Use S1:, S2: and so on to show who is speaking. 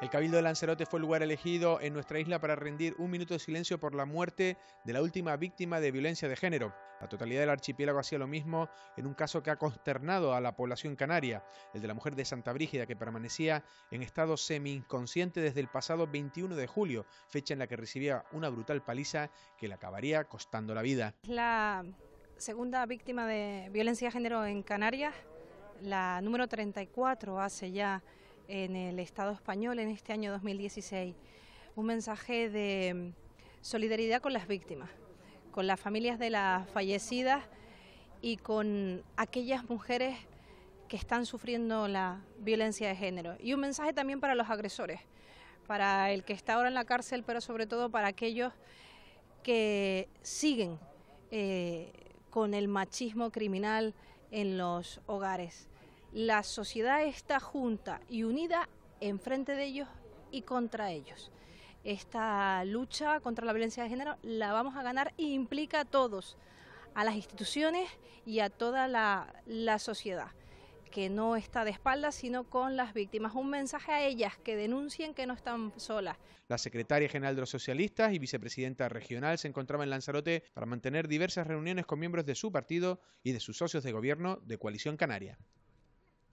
S1: El Cabildo de Lanzarote fue el lugar elegido en nuestra isla para rendir un minuto de silencio por la muerte de la última víctima de violencia de género. La totalidad del archipiélago hacía lo mismo en un caso que ha consternado a la población canaria, el de la mujer de Santa Brígida que permanecía en estado semi-inconsciente desde el pasado 21 de julio, fecha en la que recibía una brutal paliza que le acabaría costando la vida.
S2: La segunda víctima de violencia de género en Canarias, la número 34 hace ya en el Estado español en este año 2016. Un mensaje de mm, solidaridad con las víctimas, con las familias de las fallecidas y con aquellas mujeres que están sufriendo la violencia de género. Y un mensaje también para los agresores, para el que está ahora en la cárcel, pero sobre todo para aquellos que siguen eh, con el machismo criminal en los hogares. La sociedad está junta y unida en frente de ellos y contra ellos. Esta lucha contra la violencia de género la vamos a ganar e implica a todos, a las instituciones y a toda la, la sociedad que no está de espaldas, sino con las víctimas. Un mensaje a ellas que denuncien que no están solas.
S1: La secretaria general de los socialistas y vicepresidenta regional se encontraba en Lanzarote para mantener diversas reuniones con miembros de su partido y de sus socios de gobierno de Coalición Canaria.